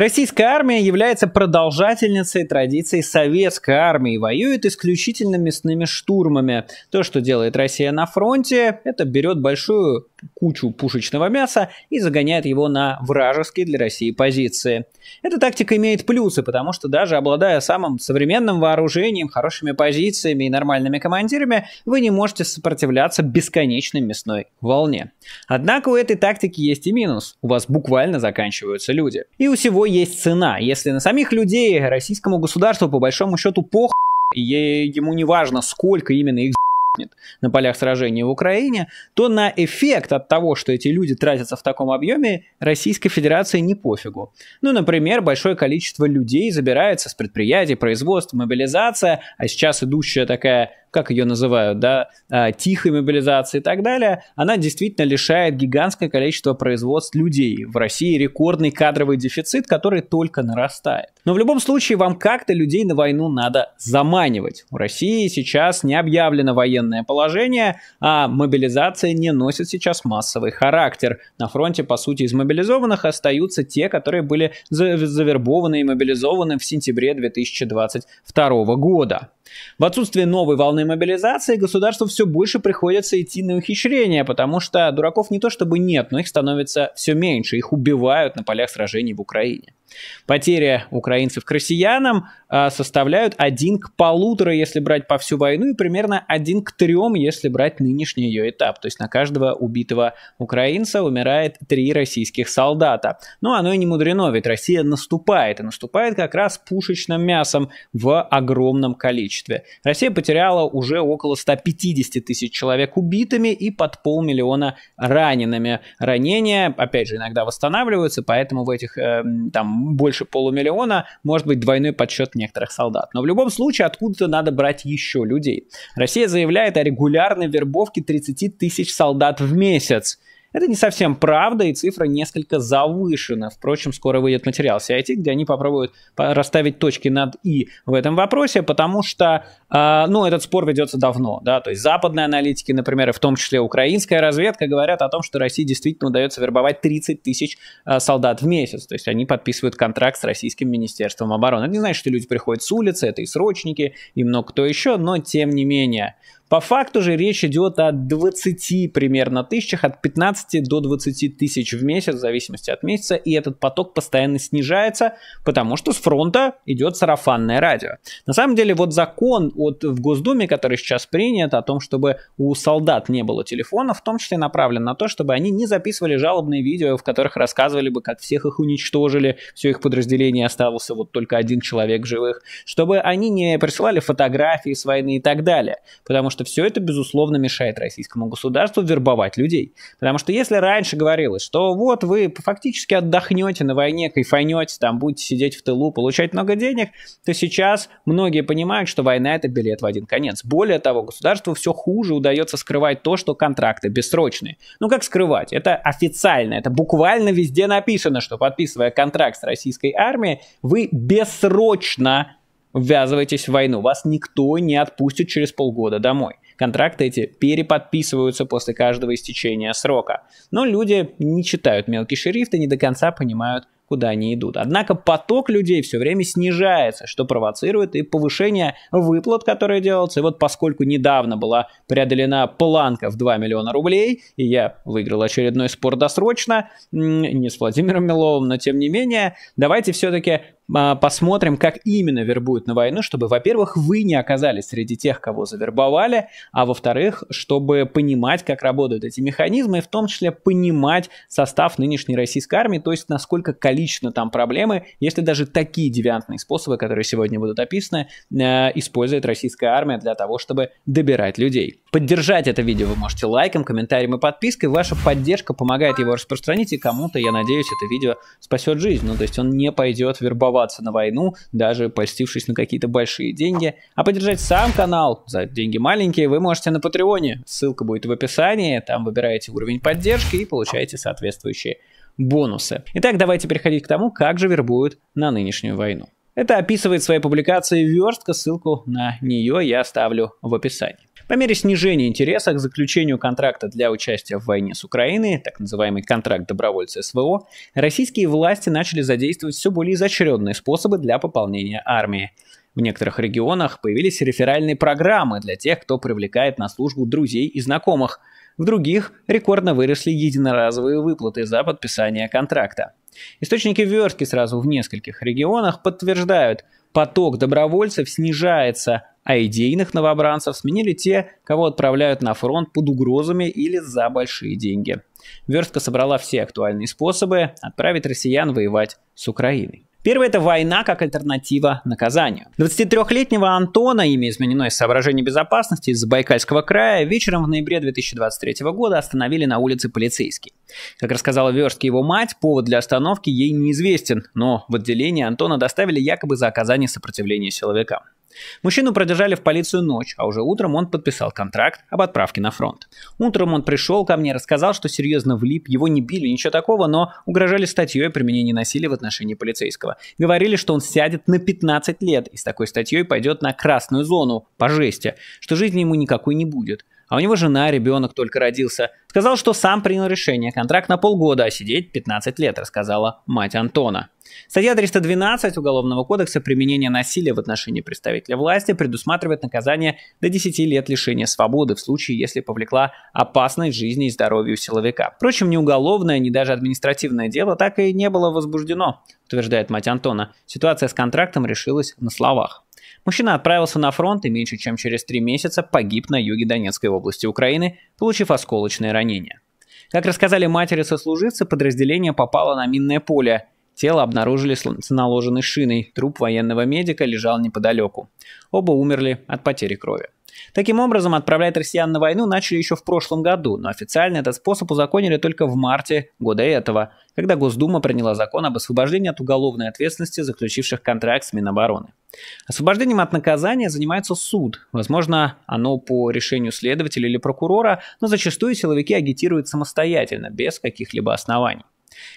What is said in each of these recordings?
Российская армия является продолжательницей традиций советской армии и воюет исключительно мясными штурмами. То, что делает Россия на фронте, это берет большую кучу пушечного мяса и загоняет его на вражеские для России позиции. Эта тактика имеет плюсы, потому что даже обладая самым современным вооружением, хорошими позициями и нормальными командирами, вы не можете сопротивляться бесконечной мясной волне. Однако у этой тактики есть и минус. У вас буквально заканчиваются люди. И у всего есть цена. Если на самих людей российскому государству по большому счету пох, и ему не важно, сколько именно их на полях сражений в Украине, то на эффект от того, что эти люди тратятся в таком объеме, Российской Федерации не пофигу. Ну, например, большое количество людей забирается с предприятий, производства, мобилизация, а сейчас идущая такая как ее называют, да, а, тихой мобилизации и так далее, она действительно лишает гигантское количество производств людей. В России рекордный кадровый дефицит, который только нарастает. Но в любом случае вам как-то людей на войну надо заманивать. У России сейчас не объявлено военное положение, а мобилизация не носит сейчас массовый характер. На фронте, по сути, из мобилизованных остаются те, которые были завербованы и мобилизованы в сентябре 2022 года. В отсутствие новой волны мобилизации государству все больше приходится идти на ухищрения, потому что дураков не то чтобы нет, но их становится все меньше, их убивают на полях сражений в Украине. Потери украинцев к россиянам э, составляют 1 к полутора, если брать по всю войну, и примерно 1 к 3, если брать нынешний ее этап. То есть на каждого убитого украинца умирает 3 российских солдата. Но оно и не мудрено, ведь Россия наступает, и наступает как раз пушечным мясом в огромном количестве. Россия потеряла уже около 150 тысяч человек убитыми и под полмиллиона ранеными. Ранения, опять же, иногда восстанавливаются, поэтому в этих э, там больше полумиллиона, может быть двойной подсчет некоторых солдат. Но в любом случае откуда-то надо брать еще людей. Россия заявляет о регулярной вербовке 30 тысяч солдат в месяц. Это не совсем правда, и цифра несколько завышена. Впрочем, скоро выйдет материал CIT, где они попробуют расставить точки над «и» в этом вопросе, потому что, э, ну, этот спор ведется давно, да, то есть западные аналитики, например, и в том числе украинская разведка, говорят о том, что России действительно удается вербовать 30 тысяч э, солдат в месяц, то есть они подписывают контракт с Российским Министерством обороны. Это не значит, что люди приходят с улицы, это и срочники, и много кто еще, но тем не менее. По факту же речь идет о 20 примерно тысячах, от 15 до 20 тысяч в месяц, в зависимости от месяца, и этот поток постоянно снижается, потому что с фронта идет сарафанное радио. На самом деле вот закон от, в Госдуме, который сейчас принят, о том, чтобы у солдат не было телефона, в том числе направлен на то, чтобы они не записывали жалобные видео, в которых рассказывали бы, как всех их уничтожили, все их подразделение остался вот только один человек живых, чтобы они не присылали фотографии с войны и так далее, потому что что все это, безусловно, мешает российскому государству вербовать людей. Потому что если раньше говорилось, что вот вы фактически отдохнете на войне, кайфанете, там будете сидеть в тылу, получать много денег, то сейчас многие понимают, что война это билет в один конец. Более того, государству все хуже удается скрывать то, что контракты бессрочные. Ну как скрывать? Это официально, это буквально везде написано, что подписывая контракт с российской армией, вы бессрочно ввязывайтесь в войну. Вас никто не отпустит через полгода домой. Контракты эти переподписываются после каждого истечения срока. Но люди не читают мелкий шрифт и не до конца понимают, куда они идут. Однако поток людей все время снижается, что провоцирует и повышение выплат, которые делаются. И вот поскольку недавно была преодолена планка в 2 миллиона рублей, и я выиграл очередной спор досрочно, не с Владимиром Миловым, но тем не менее, давайте все-таки а, посмотрим, как именно вербуют на войну, чтобы, во-первых, вы не оказались среди тех, кого завербовали, а во-вторых, чтобы понимать, как работают эти механизмы, и в том числе понимать состав нынешней российской армии, то есть насколько количественно там проблемы, если даже такие девиантные способы, которые сегодня будут описаны, э, использует российская армия для того, чтобы добирать людей. Поддержать это видео вы можете лайком, комментарием и подпиской. Ваша поддержка помогает его распространить, и кому-то, я надеюсь, это видео спасет жизнь. Ну, то есть он не пойдет вербовать соваться на войну, даже постившись на какие-то большие деньги. А поддержать сам канал за деньги маленькие вы можете на Патреоне. Ссылка будет в описании, там выбираете уровень поддержки и получаете соответствующие бонусы. Итак, давайте переходить к тому, как же вербуют на нынешнюю войну. Это описывает в своей публикации Верстка, ссылку на нее я оставлю в описании. По мере снижения интереса к заключению контракта для участия в войне с Украиной, так называемый контракт добровольца СВО, российские власти начали задействовать все более изощренные способы для пополнения армии. В некоторых регионах появились реферальные программы для тех, кто привлекает на службу друзей и знакомых. В других рекордно выросли единоразовые выплаты за подписание контракта. Источники верстки сразу в нескольких регионах подтверждают, поток добровольцев снижается, а идейных новобранцев сменили те, кого отправляют на фронт под угрозами или за большие деньги. Верстка собрала все актуальные способы отправить россиян воевать с Украиной. Первое – это война как альтернатива наказанию. 23-летнего Антона, имя изменено из соображений безопасности из Байкальского края, вечером в ноябре 2023 года остановили на улице полицейский. Как рассказала Верстке его мать, повод для остановки ей неизвестен, но в отделение Антона доставили якобы за оказание сопротивления силовикам. Мужчину продержали в полицию ночь, а уже утром он подписал контракт об отправке на фронт. Утром он пришел ко мне, рассказал, что серьезно влип, его не били, ничего такого, но угрожали статьей о применении насилия в отношении полицейского. Говорили, что он сядет на 15 лет и с такой статьей пойдет на красную зону, по жести, что жизни ему никакой не будет а у него жена, ребенок только родился. Сказал, что сам принял решение, контракт на полгода, а сидеть 15 лет, рассказала мать Антона. Статья 312 Уголовного кодекса «Применение насилия в отношении представителя власти» предусматривает наказание до 10 лет лишения свободы в случае, если повлекла опасность жизни и здоровью силовика. Впрочем, ни уголовное, ни даже административное дело так и не было возбуждено, утверждает мать Антона. Ситуация с контрактом решилась на словах. Мужчина отправился на фронт и меньше чем через три месяца погиб на юге Донецкой области Украины, получив осколочное ранение. Как рассказали матери сослуживцы, подразделение попало на минное поле. Тело обнаружили с наложенной шиной, труп военного медика лежал неподалеку. Оба умерли от потери крови. Таким образом, отправлять россиян на войну начали еще в прошлом году, но официально этот способ узаконили только в марте года этого, когда Госдума приняла закон об освобождении от уголовной ответственности заключивших контракт с Минобороны. Освобождением от наказания занимается суд. Возможно, оно по решению следователя или прокурора, но зачастую силовики агитируют самостоятельно, без каких-либо оснований.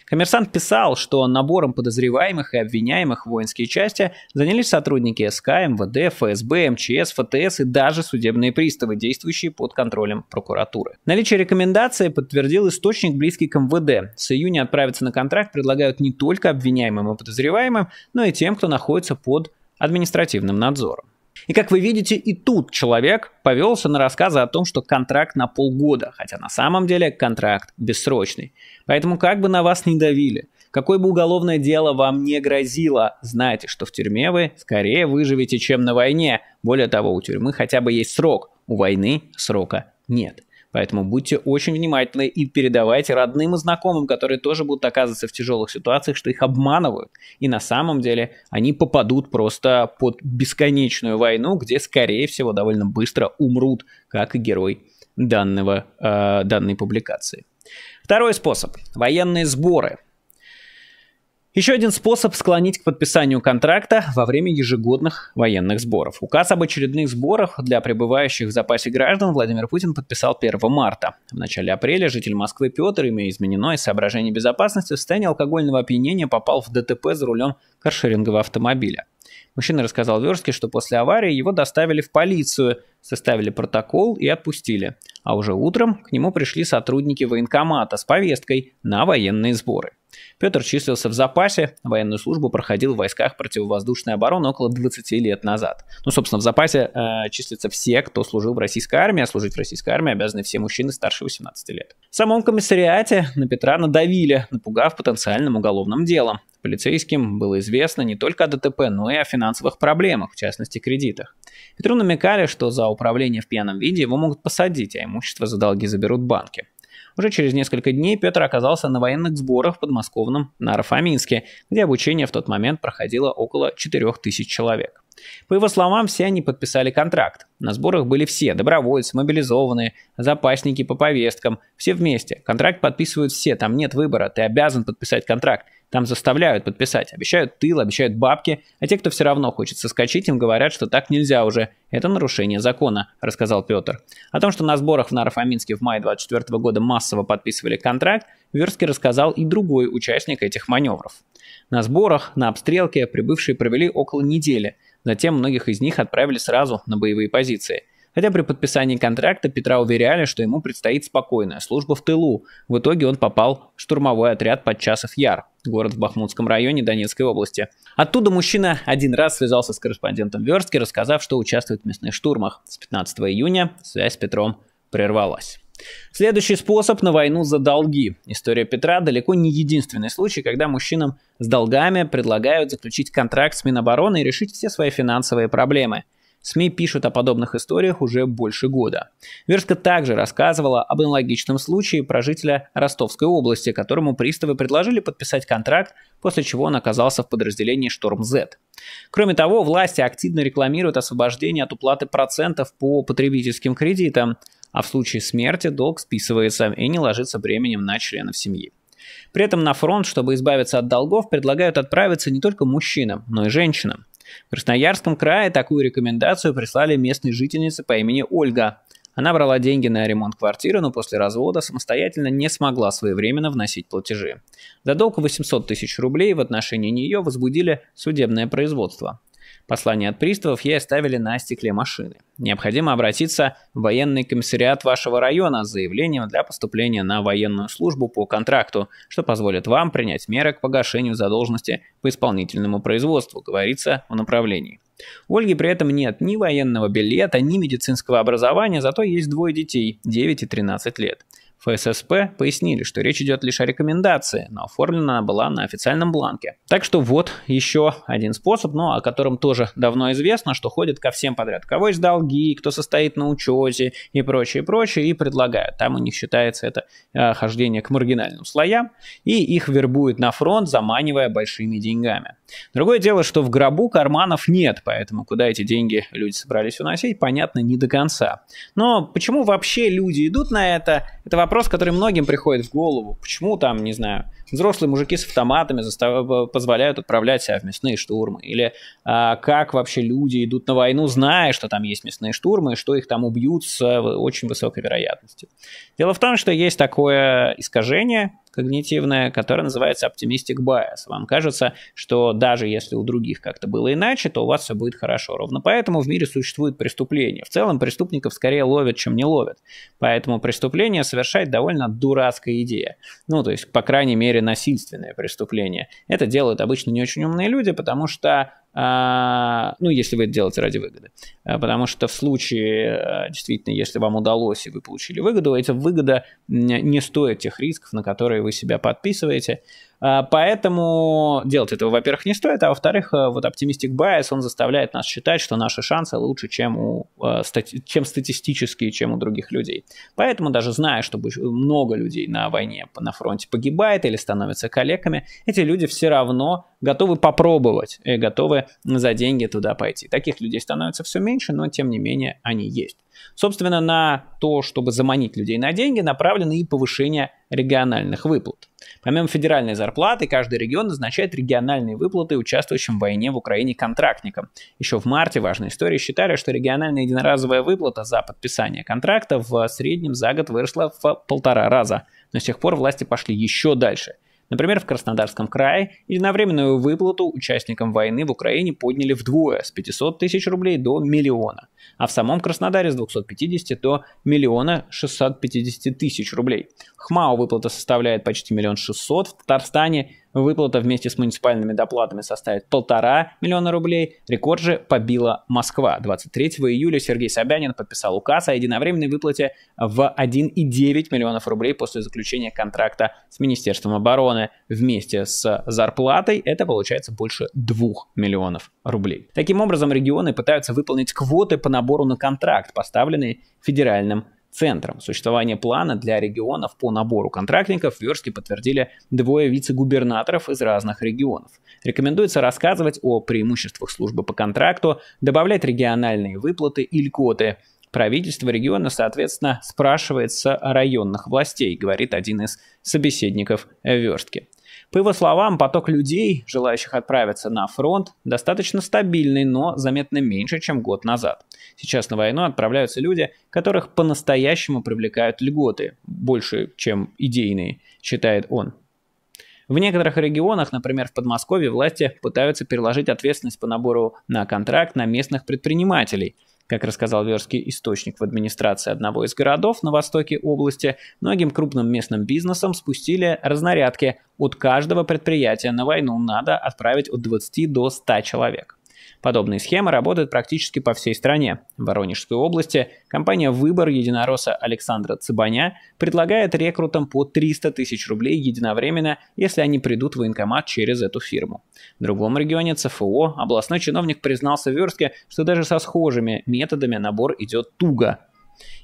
Коммерсант писал, что набором подозреваемых и обвиняемых в воинские части занялись сотрудники СК, МВД, ФСБ, МЧС, ФТС и даже судебные приставы, действующие под контролем прокуратуры. Наличие рекомендации подтвердил источник, близкий к МВД. С июня отправиться на контракт предлагают не только обвиняемым и подозреваемым, но и тем, кто находится под административным надзором. И как вы видите, и тут человек повелся на рассказы о том, что контракт на полгода, хотя на самом деле контракт бессрочный. Поэтому как бы на вас не давили, какое бы уголовное дело вам не грозило, знайте, что в тюрьме вы скорее выживете, чем на войне. Более того, у тюрьмы хотя бы есть срок, у войны срока нет. Поэтому будьте очень внимательны и передавайте родным и знакомым, которые тоже будут оказываться в тяжелых ситуациях, что их обманывают. И на самом деле они попадут просто под бесконечную войну, где, скорее всего, довольно быстро умрут, как и герой данного, э, данной публикации. Второй способ. Военные сборы. Еще один способ склонить к подписанию контракта во время ежегодных военных сборов. Указ об очередных сборах для пребывающих в запасе граждан Владимир Путин подписал 1 марта. В начале апреля житель Москвы Петр, имея изменено из соображений безопасности, в состоянии алкогольного опьянения попал в ДТП за рулем каршерингового автомобиля. Мужчина рассказал Верске, что после аварии его доставили в полицию – составили протокол и отпустили. А уже утром к нему пришли сотрудники военкомата с повесткой на военные сборы. Петр числился в запасе, военную службу проходил в войсках противовоздушной обороны около 20 лет назад. Ну, собственно, в запасе э, числятся все, кто служил в российской армии, а служить в российской армии обязаны все мужчины старше 18 лет. В самом комиссариате на Петра надавили, напугав потенциальным уголовным делом. Полицейским было известно не только о ДТП, но и о финансовых проблемах, в частности кредитах. Петру намекали, что за управления в пьяном виде его могут посадить, а имущество за долги заберут банки. Уже через несколько дней Петр оказался на военных сборах в подмосковном Нарафаминске, где обучение в тот момент проходило около 4000 человек. По его словам, все они подписали контракт. На сборах были все – добровольцы, мобилизованные, запасники по повесткам, все вместе. Контракт подписывают все, там нет выбора, ты обязан подписать контракт. Там заставляют подписать, обещают тыл, обещают бабки, а те, кто все равно хочет соскочить, им говорят, что так нельзя уже. Это нарушение закона, рассказал Петр. О том, что на сборах в Наро-Фоминске в мае 24 года массово подписывали контракт, Верский рассказал и другой участник этих маневров. На сборах, на обстрелке прибывшие провели около недели, затем многих из них отправили сразу на боевые позиции – Хотя при подписании контракта Петра уверяли, что ему предстоит спокойная служба в тылу. В итоге он попал в штурмовой отряд под Часов Яр, город в Бахмутском районе Донецкой области. Оттуда мужчина один раз связался с корреспондентом Верстки, рассказав, что участвует в местных штурмах. С 15 июня связь с Петром прервалась. Следующий способ на войну за долги. История Петра далеко не единственный случай, когда мужчинам с долгами предлагают заключить контракт с Минобороны и решить все свои финансовые проблемы. СМИ пишут о подобных историях уже больше года. Вершка также рассказывала об аналогичном случае про жителя Ростовской области, которому приставы предложили подписать контракт, после чего он оказался в подразделении «Шторм З. Кроме того, власти активно рекламируют освобождение от уплаты процентов по потребительским кредитам, а в случае смерти долг списывается и не ложится бременем на членов семьи. При этом на фронт, чтобы избавиться от долгов, предлагают отправиться не только мужчинам, но и женщинам. В Красноярском крае такую рекомендацию прислали местной жительнице по имени Ольга. Она брала деньги на ремонт квартиры, но после развода самостоятельно не смогла своевременно вносить платежи. За долг 800 тысяч рублей в отношении нее возбудили судебное производство. Послание от приставов ей оставили на стекле машины. Необходимо обратиться в военный комиссариат вашего района с заявлением для поступления на военную службу по контракту, что позволит вам принять меры к погашению задолженности по исполнительному производству, говорится в направлении. У Ольги при этом нет ни военного билета, ни медицинского образования, зато есть двое детей – 9 и 13 лет. ФССП пояснили, что речь идет лишь о рекомендации, но оформлена она была на официальном бланке. Так что вот еще один способ, но ну, о котором тоже давно известно, что ходит ко всем подряд. Кого есть долги, кто состоит на учете и прочее, и прочее, и предлагают. Там у них считается это э, хождение к маргинальным слоям, и их вербуют на фронт, заманивая большими деньгами. Другое дело, что в гробу карманов нет, поэтому куда эти деньги люди собрались уносить, понятно не до конца. Но почему вообще люди идут на это, это вопрос вопрос, который многим приходит в голову. Почему там, не знаю, взрослые мужики с автоматами застав... Э, позволяют отправлять себя в мясные штурмы? Или а, как вообще люди идут на войну, зная, что там есть мясные штурмы, и что их там убьют с э, очень высокой вероятностью? Дело в том, что есть такое искажение, когнитивная, которая называется Optimistic Bias. Вам кажется, что даже если у других как-то было иначе, то у вас все будет хорошо. Ровно поэтому в мире существует преступление. В целом преступников скорее ловят, чем не ловят. Поэтому преступление совершать довольно дурацкая идея. Ну, то есть, по крайней мере, насильственное преступление. Это делают обычно не очень умные люди, потому что а, ну, если вы это делаете ради выгоды. А, потому что в случае, а, действительно, если вам удалось и вы получили выгоду, эта выгода не стоит тех рисков, на которые вы себя подписываете. А, поэтому делать этого, во-первых, не стоит, а во-вторых, э, вот оптимистик bias, он заставляет нас считать, что наши шансы лучше, чем, у, э, чем статистические, чем у других людей. Поэтому даже зная, что много людей на войне на фронте погибает или становятся коллегами, эти люди все равно готовы попробовать и готовы за деньги туда пойти. Таких людей становится все меньше, но тем не менее они есть. Собственно, на то, чтобы заманить людей на деньги, направлено и повышение региональных выплат. Помимо федеральной зарплаты, каждый регион назначает региональные выплаты участвующим в войне в Украине контрактникам. Еще в марте важной истории считали, что региональная единоразовая выплата за подписание контракта в среднем за год выросла в полтора раза. Но с тех пор власти пошли еще дальше. Например, в Краснодарском крае единовременную выплату участникам войны в Украине подняли вдвое с 500 тысяч рублей до миллиона, а в самом Краснодаре с 250 до миллиона 650 тысяч рублей. Хмао выплата составляет почти миллион 600, в Татарстане Выплата вместе с муниципальными доплатами составит полтора миллиона рублей. Рекорд же побила Москва. 23 июля Сергей Собянин подписал указ о единовременной выплате в 1,9 миллионов рублей после заключения контракта с Министерством обороны. Вместе с зарплатой это получается больше 2 миллионов рублей. Таким образом, регионы пытаются выполнить квоты по набору на контракт, поставленные федеральным центром. Существование плана для регионов по набору контрактников в Верске подтвердили двое вице-губернаторов из разных регионов. Рекомендуется рассказывать о преимуществах службы по контракту, добавлять региональные выплаты и льготы. Правительство региона, соответственно, спрашивается о районных властей, говорит один из собеседников Верстки. По его словам, поток людей, желающих отправиться на фронт, достаточно стабильный, но заметно меньше, чем год назад. Сейчас на войну отправляются люди, которых по-настоящему привлекают льготы, больше, чем идейные, считает он. В некоторых регионах, например, в Подмосковье, власти пытаются переложить ответственность по набору на контракт на местных предпринимателей – как рассказал верский источник в администрации одного из городов на востоке области, многим крупным местным бизнесам спустили разнарядки. От каждого предприятия на войну надо отправить от 20 до 100 человек. Подобные схемы работают практически по всей стране. В Воронежской области компания «Выбор» единоросса Александра Цыбаня предлагает рекрутам по 300 тысяч рублей единовременно, если они придут в военкомат через эту фирму. В другом регионе ЦФО областной чиновник признался в верстке, что даже со схожими методами набор идет туго.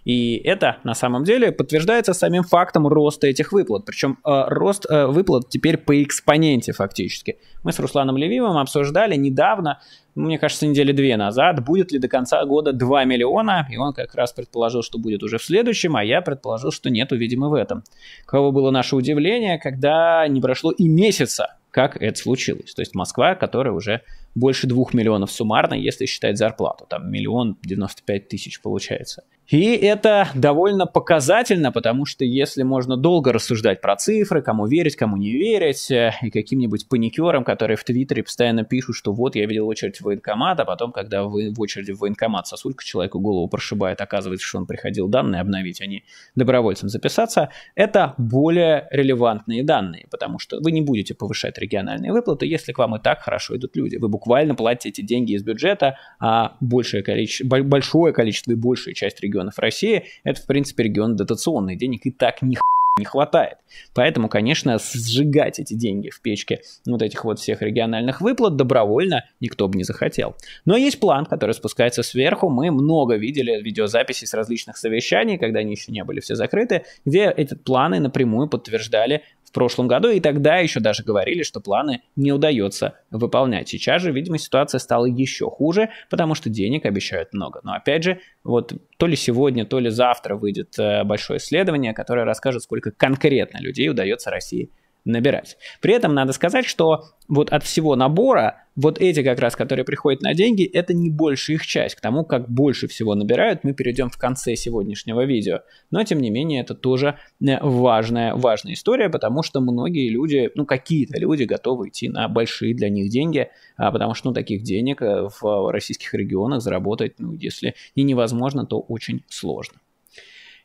И это на самом деле подтверждается самим фактом роста этих выплат. Причем э, рост э, выплат теперь по экспоненте фактически. Мы с Русланом Левивым обсуждали недавно, ну, мне кажется, недели две назад, будет ли до конца года 2 миллиона. И он как раз предположил, что будет уже в следующем, а я предположил, что нету, видимо, в этом. Кого было наше удивление, когда не прошло и месяца, как это случилось. То есть Москва, которая уже больше двух миллионов суммарно, если считать зарплату. Там миллион девяносто пять тысяч получается. И это довольно показательно, потому что если можно долго рассуждать про цифры, кому верить, кому не верить, э, и каким-нибудь паникерам, которые в Твиттере постоянно пишут, что вот я видел очередь в военкомат, а потом, когда вы в очереди в военкомат сосулька человеку голову прошибает, оказывается, что он приходил данные обновить, а не добровольцем записаться, это более релевантные данные, потому что вы не будете повышать региональные выплаты, если к вам и так хорошо идут люди. Вы буквально платите деньги из бюджета, а большее количе большое количество и большая часть регионов регионов России, это, в принципе, регион дотационный, денег и так ни не хватает. Поэтому, конечно, сжигать эти деньги в печке вот этих вот всех региональных выплат добровольно никто бы не захотел. Но есть план, который спускается сверху. Мы много видели видеозаписи с различных совещаний, когда они еще не были все закрыты, где эти планы напрямую подтверждали в прошлом году, и тогда еще даже говорили, что планы не удается выполнять. Сейчас же, видимо, ситуация стала еще хуже, потому что денег обещают много. Но опять же, вот то ли сегодня, то ли завтра выйдет э, большое исследование, которое расскажет, сколько конкретно людей удается России набирать. При этом надо сказать, что вот от всего набора, вот эти как раз, которые приходят на деньги, это не больше их часть. К тому, как больше всего набирают, мы перейдем в конце сегодняшнего видео. Но, тем не менее, это тоже э, важная, важная история, потому что многие люди, ну, какие-то люди готовы идти на большие для них деньги, а, потому что, ну, таких денег э, в российских регионах заработать, ну, если и невозможно, то очень сложно.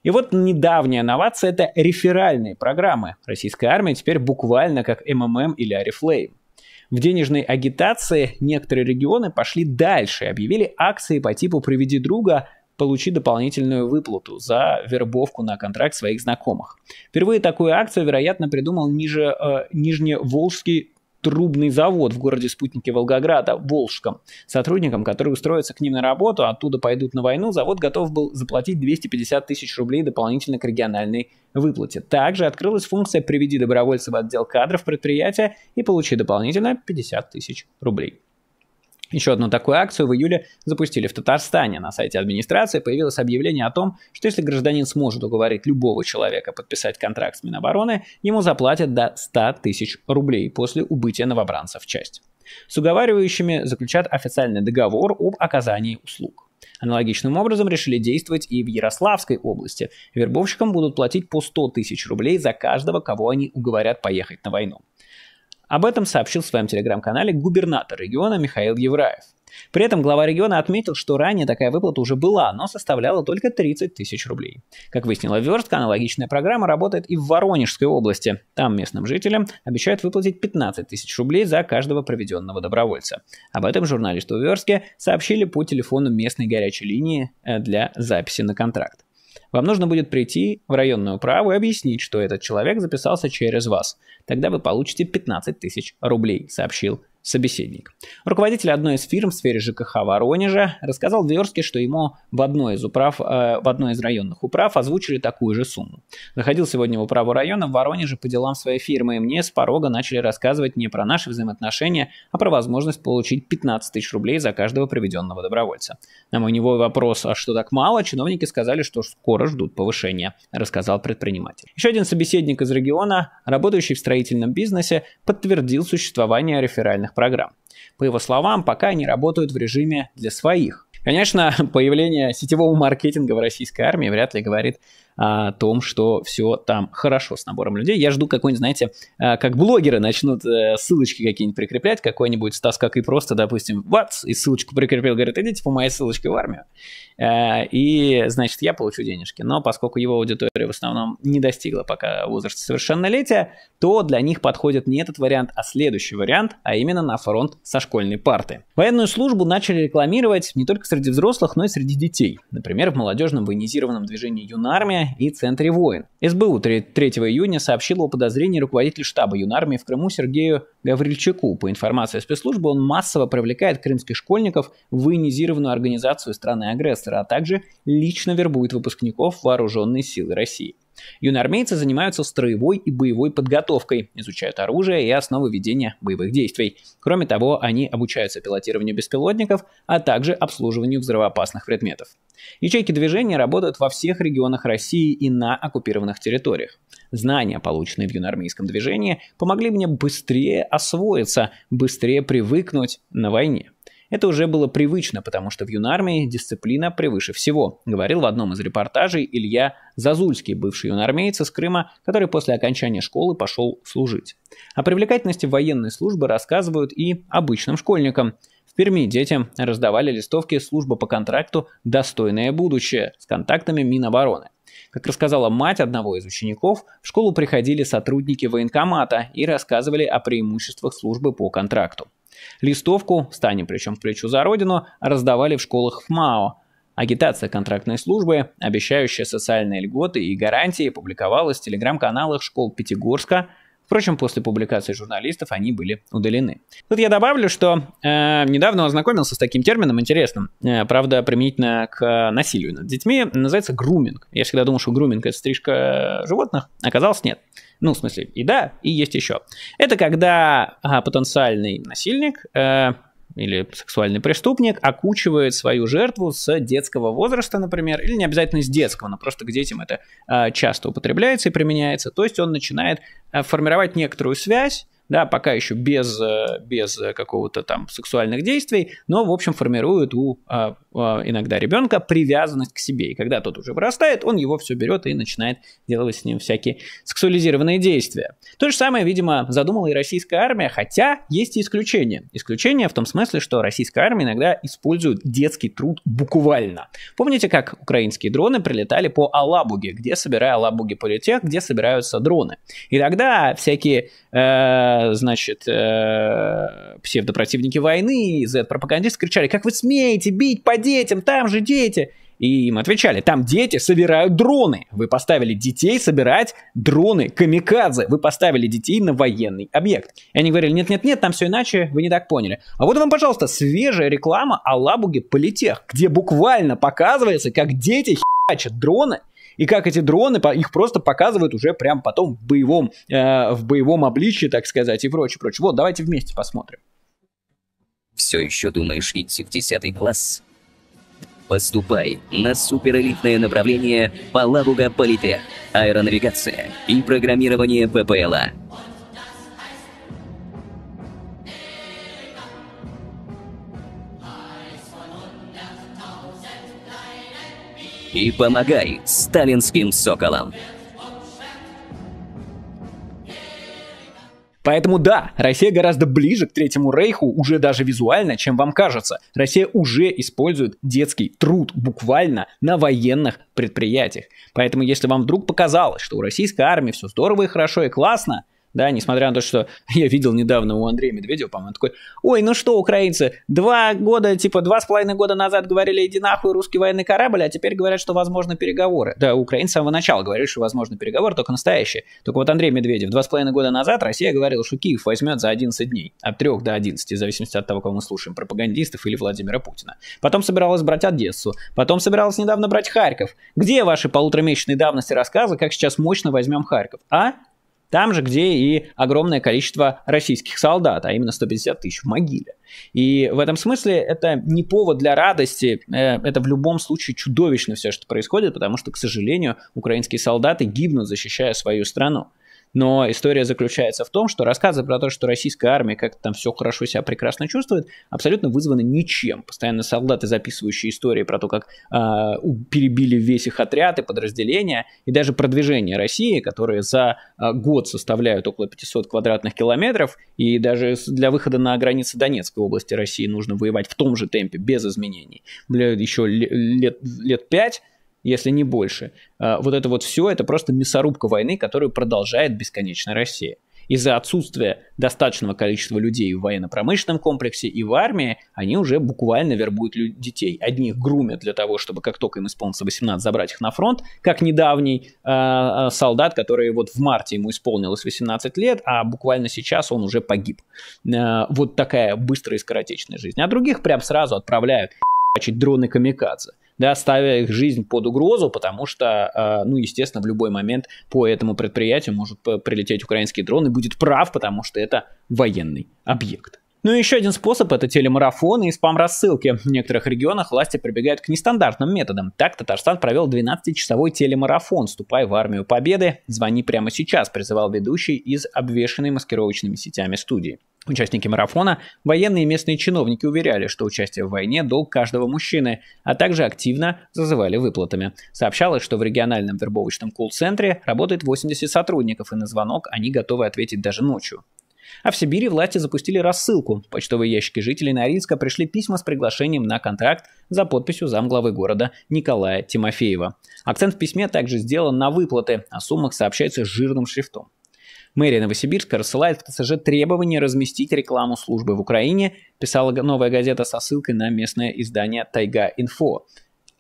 И вот недавняя новация – это реферальные программы. Российская армия теперь буквально как МММ или Арифлейм. В денежной агитации некоторые регионы пошли дальше и объявили акции по типу «Приведи друга», получи дополнительную выплату за вербовку на контракт своих знакомых. Впервые такую акцию, вероятно, придумал ниже, э, Нижневолжский трубный завод в городе Спутники Волгограда, Волжском. Сотрудникам, которые устроятся к ним на работу, оттуда пойдут на войну, завод готов был заплатить 250 тысяч рублей дополнительно к региональной выплате. Также открылась функция «Приведи добровольца в отдел кадров предприятия и получи дополнительно 50 тысяч рублей». Еще одну такую акцию в июле запустили в Татарстане. На сайте администрации появилось объявление о том, что если гражданин сможет уговорить любого человека подписать контракт с Минобороны, ему заплатят до 100 тысяч рублей после убытия новобранца в часть. С уговаривающими заключат официальный договор об оказании услуг. Аналогичным образом решили действовать и в Ярославской области. Вербовщикам будут платить по 100 тысяч рублей за каждого, кого они уговорят поехать на войну. Об этом сообщил в своем телеграм-канале губернатор региона Михаил Евраев. При этом глава региона отметил, что ранее такая выплата уже была, но составляла только 30 тысяч рублей. Как выяснила Верстка, аналогичная программа работает и в Воронежской области. Там местным жителям обещают выплатить 15 тысяч рублей за каждого проведенного добровольца. Об этом журналисту Верстке сообщили по телефону местной горячей линии э, для записи на контракт. Вам нужно будет прийти в районную управу и объяснить, что этот человек записался через вас. Тогда вы получите 15 тысяч рублей, сообщил собеседник. Руководитель одной из фирм в сфере ЖКХ Воронежа рассказал Верске, что ему в одной из, управ, э, в одной из районных управ озвучили такую же сумму. Заходил сегодня в управу района в Воронеже по делам своей фирмы, и мне с порога начали рассказывать не про наши взаимоотношения, а про возможность получить 15 тысяч рублей за каждого приведенного добровольца. На мой него вопрос, а что так мало, чиновники сказали, что скоро ждут повышения, рассказал предприниматель. Еще один собеседник из региона, работающий в строительном бизнесе, подтвердил существование реферальных специальных программ. По его словам, пока они работают в режиме для своих. Конечно, появление сетевого маркетинга в российской армии вряд ли говорит о том, что все там хорошо с набором людей. Я жду какой-нибудь, знаете, э, как блогеры начнут э, ссылочки какие-нибудь прикреплять, какой-нибудь Стас как и просто, допустим, вац, и ссылочку прикрепил, говорит, идите по моей ссылочке в армию, э, и, значит, я получу денежки. Но поскольку его аудитория в основном не достигла пока возраста совершеннолетия, то для них подходит не этот вариант, а следующий вариант, а именно на фронт со школьной парты. Военную службу начали рекламировать не только среди взрослых, но и среди детей. Например, в молодежном военизированном движении «Юнармия» и центре воин. СБУ 3 июня сообщило о подозрении руководителя штаба юнармии в Крыму Сергею Гаврильчаку. По информации спецслужбы, он массово привлекает крымских школьников в военизированную организацию страны-агрессора, а также лично вербует выпускников вооруженной силы России. Юные занимаются строевой и боевой подготовкой, изучают оружие и основы ведения боевых действий. Кроме того, они обучаются пилотированию беспилотников, а также обслуживанию взрывоопасных предметов. Ячейки движения работают во всех регионах России и на оккупированных территориях. Знания, полученные в юноармейском движении, помогли мне быстрее освоиться, быстрее привыкнуть на войне. Это уже было привычно, потому что в юнармии дисциплина превыше всего, говорил в одном из репортажей Илья Зазульский, бывший юнармеец из Крыма, который после окончания школы пошел служить. О привлекательности военной службы рассказывают и обычным школьникам. В Перми детям раздавали листовки «Служба по контракту. Достойное будущее» с контактами Минобороны. Как рассказала мать одного из учеников, в школу приходили сотрудники военкомата и рассказывали о преимуществах службы по контракту. Листовку «Станем плечом к плечу за Родину» раздавали в школах МАО. Агитация контрактной службы, обещающая социальные льготы и гарантии, публиковалась в телеграм-каналах школ Пятигорска – Впрочем, после публикации журналистов они были удалены. Тут я добавлю, что э, недавно ознакомился с таким термином интересным, э, правда, применительно к э, насилию над детьми, называется груминг. Я всегда думал, что груминг это стрижка животных, оказалось нет. Ну, в смысле, и да, и есть еще. Это когда э, потенциальный насильник э, или сексуальный преступник окучивает свою жертву с детского возраста, например, или не обязательно с детского, но просто к детям это а, часто употребляется и применяется. То есть он начинает а, формировать некоторую связь да, пока еще без, э, без э, какого-то там сексуальных действий, но, в общем, формирует у а, а, иногда ребенка привязанность к себе. И когда тот уже вырастает, он его все берет и начинает делать с ним всякие сексуализированные действия. То же самое, видимо, задумала и российская армия, хотя есть и исключения. Исключения в том смысле, что российская армия иногда использует детский труд буквально. Помните, как украинские дроны прилетали по Алабуге, где, собирая Алабуги политех, где собираются дроны? И тогда всякие э, а, значит, э, псевдопротивники войны, Z-пропагандисты кричали, как вы смеете бить по детям, там же дети. И им отвечали, там дети собирают дроны. Вы поставили детей собирать дроны, камикадзе. Вы поставили детей на военный объект. И они говорили, нет-нет-нет, там все иначе, вы не так поняли. А вот вам, пожалуйста, свежая реклама о лабуге политех, где буквально показывается, как дети херачат дроны – и как эти дроны, их просто показывают уже прям потом в боевом, э, в боевом обличье, так сказать, и прочее, прочее. Вот, давайте вместе посмотрим. Все еще думаешь идти в десятый класс? Поступай на суперэлитное направление Палавуга Политех, аэронавигация и программирование ППЛА. и помогай сталинским соколам. Поэтому да, Россия гораздо ближе к Третьему Рейху уже даже визуально, чем вам кажется. Россия уже использует детский труд буквально на военных предприятиях. Поэтому если вам вдруг показалось, что у российской армии все здорово и хорошо и классно, да, несмотря на то, что я видел недавно у Андрея Медведева, по-моему, такой, ой, ну что, украинцы, два года, типа, два с половиной года назад говорили, иди нахуй, русский военный корабль, а теперь говорят, что возможны переговоры. Да, украинцы с самого начала говорили, что возможны переговоры, только настоящие. Только вот Андрей Медведев, два с половиной года назад Россия говорила, что Киев возьмет за 11 дней, от 3 до 11, в зависимости от того, кого мы слушаем, пропагандистов или Владимира Путина. Потом собиралась брать Одессу, потом собиралась недавно брать Харьков. Где ваши полуторамесячные давности рассказы, как сейчас мощно возьмем Харьков? А? Там же, где и огромное количество российских солдат, а именно 150 тысяч в могиле. И в этом смысле это не повод для радости, э, это в любом случае чудовищно все, что происходит, потому что, к сожалению, украинские солдаты гибнут, защищая свою страну. Но история заключается в том, что рассказы про то, что российская армия как-то там все хорошо себя прекрасно чувствует, абсолютно вызваны ничем. Постоянно солдаты, записывающие истории про то, как э, перебили весь их отряд и подразделения, и даже продвижение России, которые за э, год составляют около 500 квадратных километров, и даже для выхода на границы Донецкой области России нужно воевать в том же темпе, без изменений. Еще лет, лет 5 если не больше. А, вот это вот все, это просто мясорубка войны, которую продолжает бесконечно Россия. Из-за отсутствия достаточного количества людей в военно-промышленном комплексе и в армии, они уже буквально вербуют детей. Одних грумят для того, чтобы как только им исполнится 18, забрать их на фронт, как недавний э, солдат, который вот в марте ему исполнилось 18 лет, а буквально сейчас он уже погиб. Э, вот такая быстрая и скоротечная жизнь. А других прям сразу отправляют дроны камикадзе да, ставя их жизнь под угрозу, потому что, а, ну, естественно, в любой момент по этому предприятию может прилететь украинский дрон и будет прав, потому что это военный объект. Ну и еще один способ – это телемарафоны и спам-рассылки. В некоторых регионах власти прибегают к нестандартным методам. Так Татарстан провел 12-часовой телемарафон «Ступай в армию победы», «Звони прямо сейчас», призывал ведущий из обвешенной маскировочными сетями студии. Участники марафона, военные и местные чиновники уверяли, что участие в войне – долг каждого мужчины, а также активно зазывали выплатами. Сообщалось, что в региональном вербовочном колл-центре работает 80 сотрудников, и на звонок они готовы ответить даже ночью. А в Сибири власти запустили рассылку. почтовые ящики жителей Норильска пришли письма с приглашением на контракт за подписью замглавы города Николая Тимофеева. Акцент в письме также сделан на выплаты, о а суммах сообщается жирным шрифтом. Мэрия Новосибирска рассылает в ТСЖ требование разместить рекламу службы в Украине, писала новая газета со ссылкой на местное издание «Тайга-Инфо».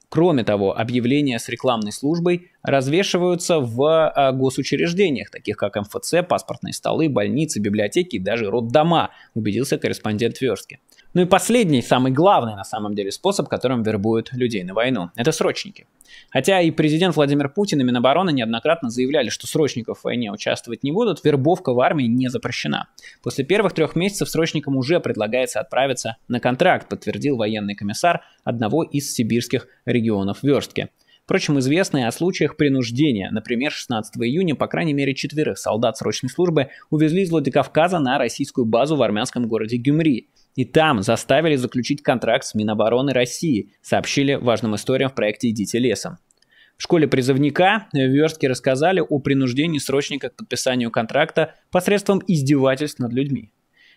Кроме того, объявления с рекламной службой развешиваются в а, госучреждениях, таких как МФЦ, паспортные столы, больницы, библиотеки и даже роддома, убедился корреспондент Верстки. Ну и последний, самый главный на самом деле способ, которым вербуют людей на войну, это срочники. Хотя и президент Владимир Путин и Минобороны неоднократно заявляли, что срочников в войне участвовать не будут, вербовка в армии не запрещена. После первых трех месяцев срочникам уже предлагается отправиться на контракт, подтвердил военный комиссар одного из сибирских регионов Верстки. Впрочем, известно о случаях принуждения. Например, 16 июня, по крайней мере, четверых солдат срочной службы увезли из Владикавказа на российскую базу в армянском городе Гюмри. И там заставили заключить контракт с Минобороны России, сообщили важным историям в проекте «Идите лесом». В школе призывника в Верстке рассказали о принуждении срочника к подписанию контракта посредством издевательств над людьми.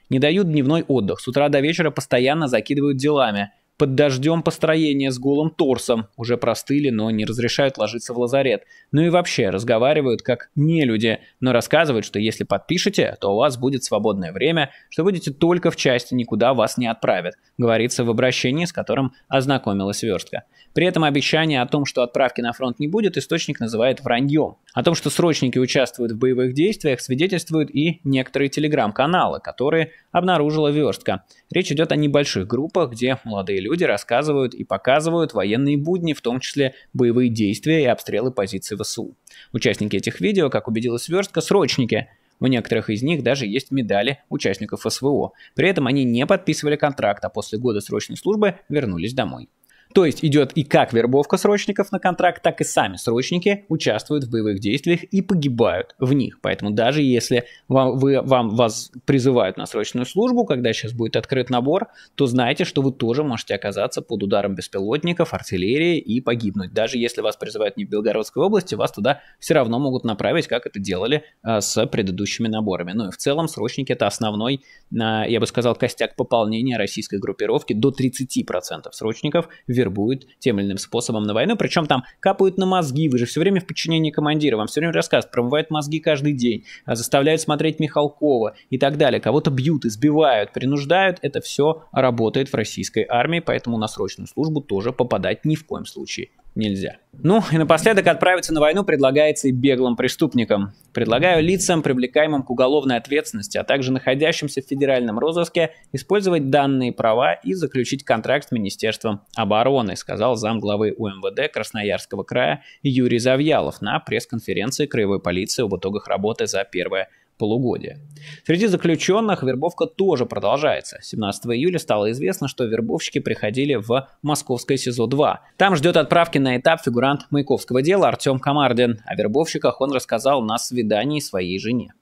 Не дают дневной отдых, с утра до вечера постоянно закидывают делами, под дождем построения с голым торсом, уже простыли, но не разрешают ложиться в лазарет. Ну и вообще, разговаривают как нелюди, но рассказывают, что если подпишете, то у вас будет свободное время, что будете только в части, никуда вас не отправят, говорится в обращении, с которым ознакомилась Верстка. При этом обещание о том, что отправки на фронт не будет, источник называет враньем. О том, что срочники участвуют в боевых действиях, свидетельствуют и некоторые телеграм-каналы, которые обнаружила Верстка. Речь идет о небольших группах, где молодые люди люди рассказывают и показывают военные будни, в том числе боевые действия и обстрелы позиций ВСУ. Участники этих видео, как убедилась Верстка, срочники, у некоторых из них даже есть медали участников СВО. При этом они не подписывали контракт, а после года срочной службы вернулись домой. То есть идет и как вербовка срочников на контракт, так и сами срочники участвуют в боевых действиях и погибают в них. Поэтому даже если вам, вы, вам вас призывают на срочную службу, когда сейчас будет открыт набор, то знайте, что вы тоже можете оказаться под ударом беспилотников, артиллерии и погибнуть. Даже если вас призывают не в Белгородской области, вас туда все равно могут направить, как это делали а, с предыдущими наборами. Ну и в целом срочники это основной, а, я бы сказал, костяк пополнения российской группировки. До 30% срочников вербуют тем или иным способом на войну, причем там капают на мозги, вы же все время в подчинении командира, вам все время рассказывают, промывают мозги каждый день, а, заставляют смотреть Михалкова и так далее, кого-то бьют, избивают, принуждают, это все работает в российской армии, поэтому на срочную службу тоже попадать ни в коем случае нельзя. Ну и напоследок отправиться на войну предлагается и беглым преступникам. Предлагаю лицам, привлекаемым к уголовной ответственности, а также находящимся в федеральном розыске, использовать данные права и заключить контракт с Министерством обороны, сказал зам главы УМВД Красноярского края Юрий Завьялов на пресс-конференции Краевой полиции об итогах работы за первое полугодия. Среди заключенных вербовка тоже продолжается. 17 июля стало известно, что вербовщики приходили в московское СИЗО-2. Там ждет отправки на этап фигурант Маяковского дела Артем Комардин. О вербовщиках он рассказал на свидании своей жене.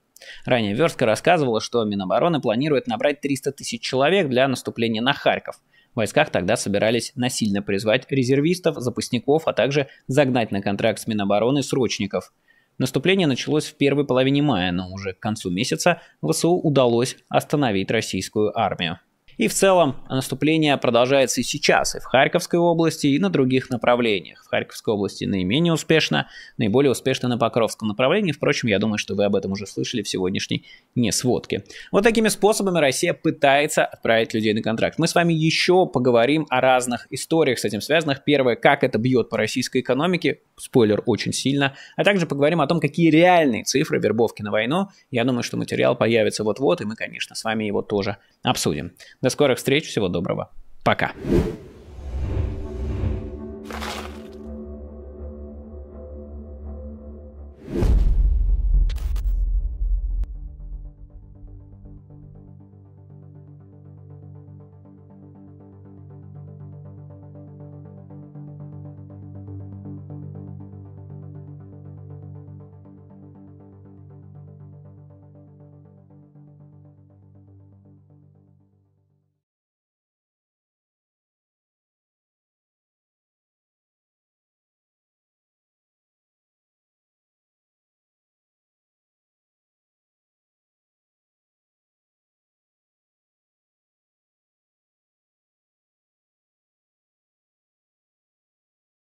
Ранее Верстка рассказывала, что Минобороны планирует набрать 300 тысяч человек для наступления на Харьков. В войсках тогда собирались насильно призвать резервистов, запасников, а также загнать на контракт с Минобороны срочников – Наступление началось в первой половине мая, но уже к концу месяца ВСУ удалось остановить российскую армию. И в целом наступление продолжается и сейчас, и в Харьковской области, и на других направлениях. В Харьковской области наименее успешно, наиболее успешно на Покровском направлении. Впрочем, я думаю, что вы об этом уже слышали в сегодняшней несводке. Вот такими способами Россия пытается отправить людей на контракт. Мы с вами еще поговорим о разных историях с этим связанных. Первое, как это бьет по российской экономике, спойлер очень сильно, а также поговорим о том, какие реальные цифры вербовки на войну. Я думаю, что материал появится вот-вот, и мы, конечно, с вами его тоже обсудим. До скорых встреч, всего доброго, пока.